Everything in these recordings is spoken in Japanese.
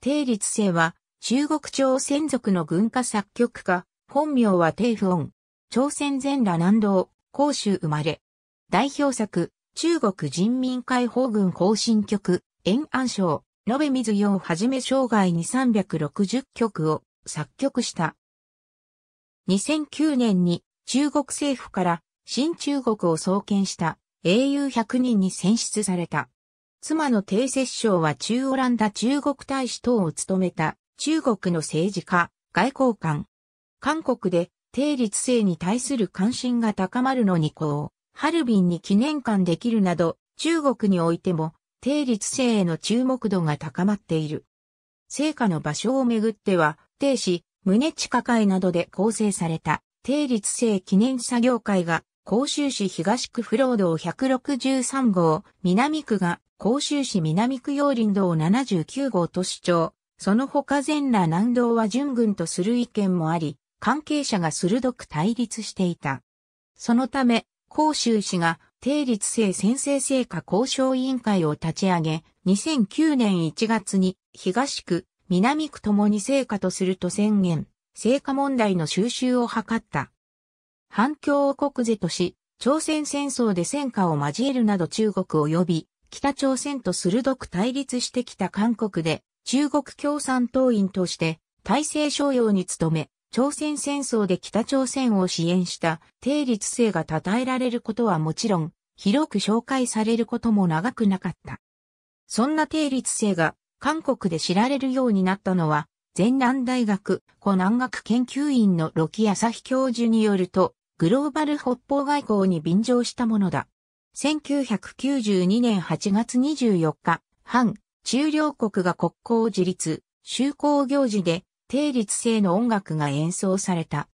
定立生は、中国朝鮮族の文化作曲家、本名は定不音。朝鮮全羅南道、広州生まれ。代表作、中国人民解放軍行進曲、延安省、延べ水洋はじめ生涯に360曲を作曲した。2009年に中国政府から新中国を創建した英雄100人に選出された。妻の帝摂省は中オランダ中国大使等を務めた中国の政治家、外交官。韓国で定立性に対する関心が高まるのにこう、ハルビンに記念館できるなど、中国においても定立性への注目度が高まっている。成果の場所をめぐっては、定胸宗近会などで構成された定立性記念作業会が甲州市東区不労道163号、南区が甲州市南区用林道79号と主張、その他全羅南道は準軍とする意見もあり、関係者が鋭く対立していた。そのため、甲州市が定立性先制成果交渉委員会を立ち上げ、2009年1月に東区、南区ともに成果とすると宣言、成果問題の収集を図った。反共を国是とし、朝鮮戦争で戦火を交えるなど中国及び北朝鮮と鋭く対立してきた韓国で中国共産党員として大政商用に努め、朝鮮戦争で北朝鮮を支援した定立性が称えられることはもちろん、広く紹介されることも長くなかった。そんな定立性が韓国で知られるようになったのは全南大学湖南学研究院のロキ朝日教授によると、グローバル北方外交に便乗したものだ。1992年8月24日、反中両国が国交自立、修行行事で、定律性の音楽が演奏された。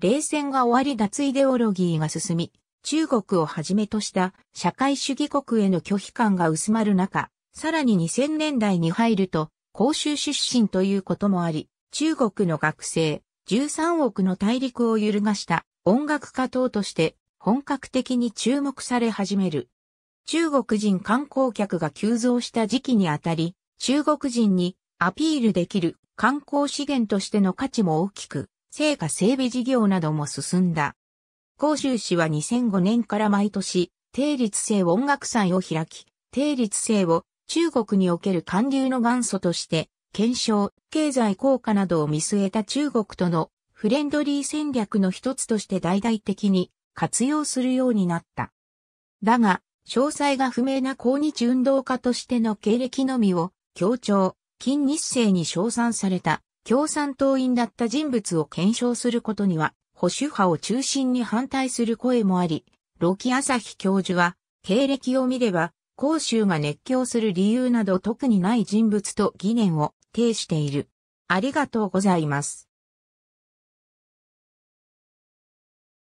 冷戦が終わり脱イデオロギーが進み、中国をはじめとした社会主義国への拒否感が薄まる中、さらに2000年代に入ると、広州出身ということもあり、中国の学生、13億の大陸を揺るがした音楽家等として本格的に注目され始める。中国人観光客が急増した時期にあたり、中国人にアピールできる観光資源としての価値も大きく、成果整備事業なども進んだ。広州市は2005年から毎年、定立性音楽祭を開き、定立性を中国における韓流の元祖として、検証、経済効果などを見据えた中国とのフレンドリー戦略の一つとして大々的に活用するようになった。だが、詳細が不明な抗日運動家としての経歴のみを強調、近日成に称賛された共産党員だった人物を検証することには保守派を中心に反対する声もあり、ロキサヒ教授は、経歴を見れば、広州が熱狂する理由など特にない人物と疑念を呈している。ありがとうございます。